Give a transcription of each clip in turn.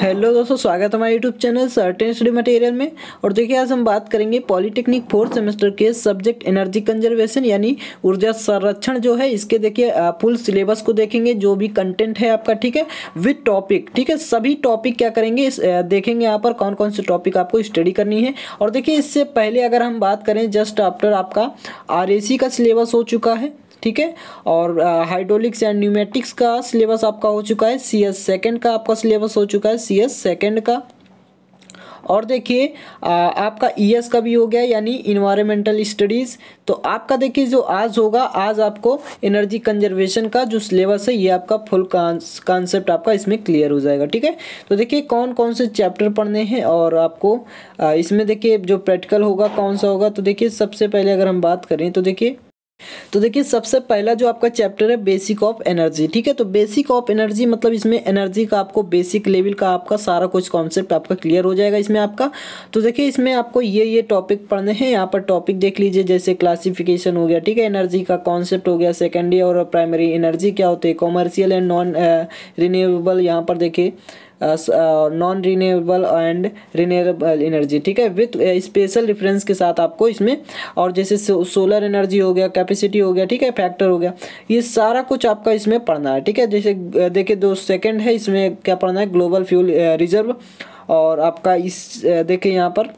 hello दोस्तों स्वागत है हमारे YouTube channel certain study material में और देखिए आज हम बात करेंगे पॉलिटेक्निक फोर्थ सेमेस्टर के सब्जेक्ट एनर्जी कंजर्वेशन यानी ऊर्जा संरक्षण जो है इसके देखिए फुल सिलेबस को देखेंगे जो भी कंटेंट है आपका ठीक है विथ टॉपिक ठीक है सभी टॉपिक क्या करेंगे इस, देखेंगे यहाँ पर कौन कौन से टॉपिक आपको स्टडी करनी है और देखिए इससे पहले अगर हम बात करें जस्ट आफ्टर आपका आर का सिलेबस हो चुका है ठीक है और हाइड्रोलिक्स एंड न्यूमेटिक्स का सिलेबस आपका हो चुका है सी एस सेकेंड का आपका सिलेबस हो चुका है सी एस सेकेंड का और देखिए आपका एस e का भी हो गया यानी इन्वायरमेंटल स्टडीज़ तो आपका देखिए जो आज होगा आज आपको एनर्जी कंजर्वेशन का जो सिलेबस है ये आपका फुल कॉन्सेप्ट आपका इसमें क्लियर हो जाएगा ठीक है तो देखिए कौन कौन से चैप्टर पढ़ने हैं और आपको इसमें देखिए जो प्रैक्टिकल होगा कौन सा होगा तो देखिए सबसे पहले अगर हम बात करें तो देखिए तो देखिए सबसे पहला जो आपका चैप्टर है बेसिक ऑफ एनर्जी ठीक है तो बेसिक ऑफ एनर्जी मतलब इसमें एनर्जी का आपको बेसिक लेवल का आपका सारा कुछ कॉन्सेप्ट आपका क्लियर हो जाएगा इसमें आपका तो देखिए इसमें आपको ये ये टॉपिक पढ़ने हैं यहाँ पर टॉपिक देख लीजिए जैसे क्लासिफिकेशन हो गया ठीक है एनर्जी का कॉन्सेप्ट हो गया सेकेंडरी और प्राइमरी एनर्जी क्या होते है कॉमर्शियल एंड नॉन रिन्यूएबल यहाँ पर देखिए non renewable and renewable energy ठीक है विथ स्पेशल रेफरेंस के साथ आपको इसमें और जैसे सोलर एनर्जी हो गया कैपेसिटी हो गया ठीक है फैक्टर हो गया ये सारा कुछ आपका इसमें पढ़ना है ठीक है जैसे uh, देखिए दो सेकेंड है इसमें क्या पढ़ना है ग्लोबल फ्यूल रिजर्व और आपका इस uh, देखिए यहाँ पर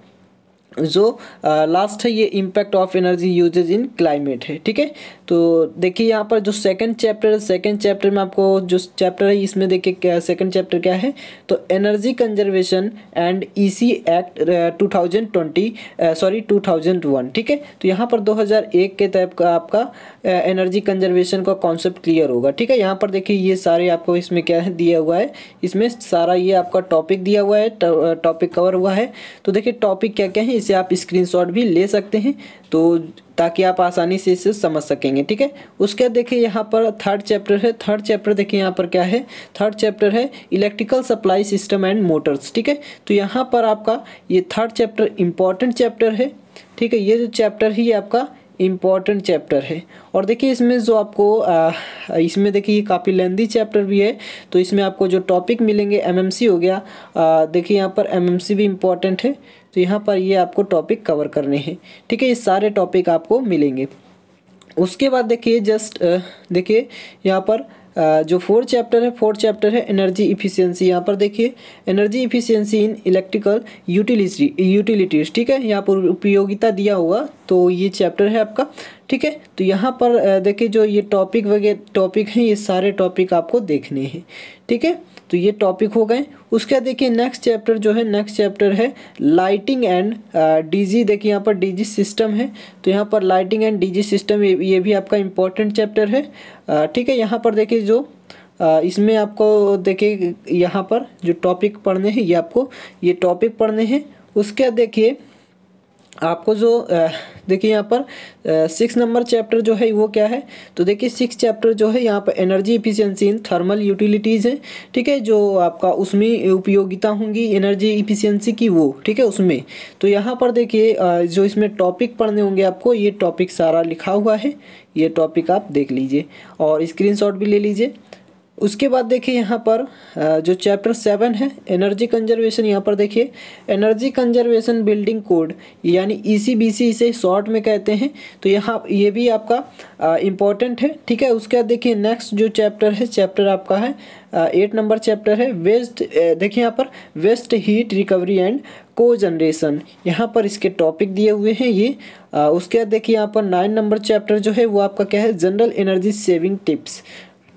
जो लास्ट है ये impact of energy usage in climate है ठीक है तो देखिए यहाँ पर जो सेकंड चैप्टर है सेकंड चैप्टर में आपको जो चैप्टर है इसमें देखिए क्या सेकंड चैप्टर क्या है तो energy conservation and EC act 2020 sorry 2001 ठीक है तो यहाँ पर 2001 के टाइप का आपका एनर्जी कंजर्वेशन का कॉन्सेप्ट क्लियर होगा ठीक है यहाँ पर देखिए ये सारे आपको इसमें क्या है दिया हुआ है इसमें सारा ये आपका टॉपिक दिया हुआ है टॉपिक कवर हुआ है तो देखिए टॉपिक क्या क्या है इसे आप स्क्रीनशॉट भी ले सकते हैं तो ताकि आप आसानी से इसे समझ सकेंगे ठीक है उसके बाद देखिए यहाँ पर थर्ड चैप्टर है थर्ड चैप्टर देखिए यहाँ पर क्या है थर्ड चैप्टर है electrical supply system and motors ठीक है तो यहाँ पर आपका ये थर्ड चैप्टर इम्पॉर्टेंट चैप्टर है ठीक है ये जो चैप्टर ही आपका इम्पॉर्टेंट चैप्टर है और देखिए इसमें जो आपको आ, इसमें देखिए ये काफ़ी लेंदी चैप्टर भी है तो इसमें आपको जो टॉपिक मिलेंगे एमएमसी हो गया देखिए यहाँ पर एमएमसी भी इम्पॉर्टेंट है तो यहाँ पर ये आपको टॉपिक कवर करने हैं ठीक है ये सारे टॉपिक आपको मिलेंगे उसके बाद देखिए जस्ट देखिए यहाँ पर जो फोर्थ चैप्टर है फोर्थ चैप्टर है एनर्जी इफिशियंसी यहाँ पर देखिए energy efficiency in electrical utility utilities ठीक है यहाँ पर उपयोगिता दिया हुआ तो ये चैप्टर है आपका ठीक है तो यहाँ पर देखिए जो ये टॉपिक वगैरह टॉपिक हैं ये सारे टॉपिक आपको देखने हैं ठीक है तो ये टॉपिक हो गए उसके बाद देखिए नेक्स्ट चैप्टर जो है नेक्स्ट चैप्टर है लाइटिंग एंड डीजी देखिए यहाँ पर डीजी सिस्टम है तो यहाँ पर लाइटिंग एंड डीजी सिस्टम ये, ये भी आपका इम्पोर्टेंट चैप्टर है uh, ठीक है यहाँ पर देखिए जो uh, इसमें आपको देखिए यहाँ पर जो टॉपिक पढ़ने हैं ये आपको ये टॉपिक पढ़ने हैं उसके बाद देखिए आपको जो देखिए यहाँ पर सिक्स नंबर चैप्टर जो है वो क्या है तो देखिए सिक्स चैप्टर जो है यहाँ पर energy efficiency in thermal utilities है ठीक है जो आपका उसमें उपयोगिता होंगी एनर्जी इफिशियंसी की वो ठीक है उसमें तो यहाँ पर देखिए जो इसमें टॉपिक पढ़ने होंगे आपको ये टॉपिक सारा लिखा हुआ है ये टॉपिक आप देख लीजिए और स्क्रीनशॉट भी ले लीजिए उसके बाद देखिए यहाँ पर जो चैप्टर सेवन है एनर्जी कंजर्वेशन यहाँ पर देखिए एनर्जी कंजर्वेशन बिल्डिंग कोड यानी ईसीबीसी e इसे शॉर्ट में कहते हैं तो यहाँ ये भी आपका इम्पॉर्टेंट है ठीक है उसके बाद देखिए नेक्स्ट जो चैप्टर है चैप्टर आपका है एट नंबर चैप्टर है वेस्ट देखिए यहाँ पर waste heat recovery and cogeneration यहाँ पर इसके टॉपिक दिए हुए हैं ये आ, उसके बाद देखिए यहाँ पर नाइन नंबर चैप्टर जो है वो आपका क्या है जनरल एनर्जी सेविंग टिप्स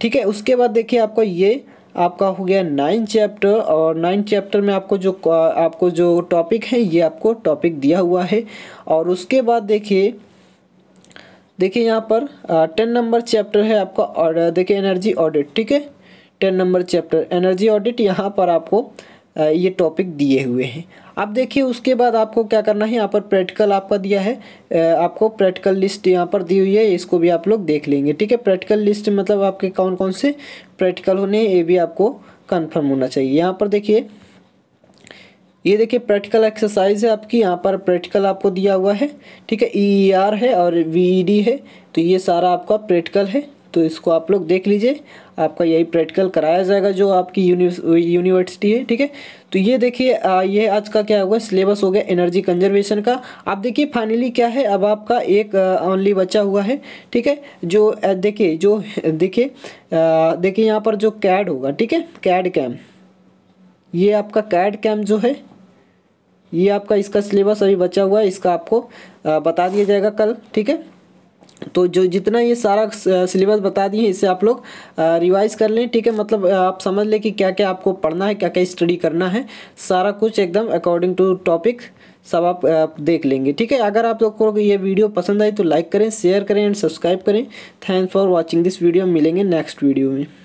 ठीक है उसके बाद देखिए आपका ये आपका हो गया नाइन चैप्टर और नाइन चैप्टर में आपको जो आपको जो टॉपिक है ये आपको टॉपिक दिया हुआ है और उसके बाद देखिए देखिए यहाँ पर टेन नंबर चैप्टर है आपका और देखिए एनर्जी ऑडिट ठीक है ten number chapter energy audit यहाँ पर आपको ये टॉपिक दिए हुए हैं अब देखिए उसके बाद आपको क्या करना है यहाँ पर प्रैक्टिकल आपका दिया है आपको प्रैक्टिकल लिस्ट यहाँ पर दी हुई है इसको भी आप लोग देख लेंगे ठीक है प्रैक्टिकल लिस्ट मतलब आपके कौन कौन से प्रैक्टिकल होने हैं ये भी आपको कन्फर्म होना चाहिए यहाँ पर देखिए ये देखिए प्रैक्टिकल एक्सरसाइज है आपकी यहाँ पर प्रैक्टिकल आपको दिया हुआ है ठीक है ई e आर e है और वी e है तो ये सारा आपका प्रैक्टिकल है तो इसको आप लोग देख लीजिए आपका यही प्रैक्टिकल कराया जाएगा जो आपकी यूनिवर्सिटी है ठीक है तो ये देखिए ये आज का क्या होगा सिलेबस हो गया एनर्जी कंजर्वेशन का आप देखिए फाइनली क्या है अब आपका एक ओनली बचा हुआ है ठीक है जो देखिए जो देखिए देखिए यहाँ पर जो कैड होगा ठीक है कैड कैम ये आपका कैड कैम जो है ये आपका इसका सिलेबस अभी बचा हुआ है इसका आपको बता दिया जाएगा कल ठीक है तो जो जितना ये सारा सिलेबस बता दिए इसे आप लोग रिवाइज कर लें ठीक है मतलब आप समझ लें कि क्या क्या आपको पढ़ना है क्या क्या स्टडी करना है सारा कुछ एकदम अकॉर्डिंग टू टॉपिक सब आप, देख लेंगे ठीक है अगर आप लोग को ये वीडियो पसंद आई तो लाइक करें शेयर करें एंड सब्सक्राइब करें thanks for watching this video मिलेंगे नेक्स्ट वीडियो में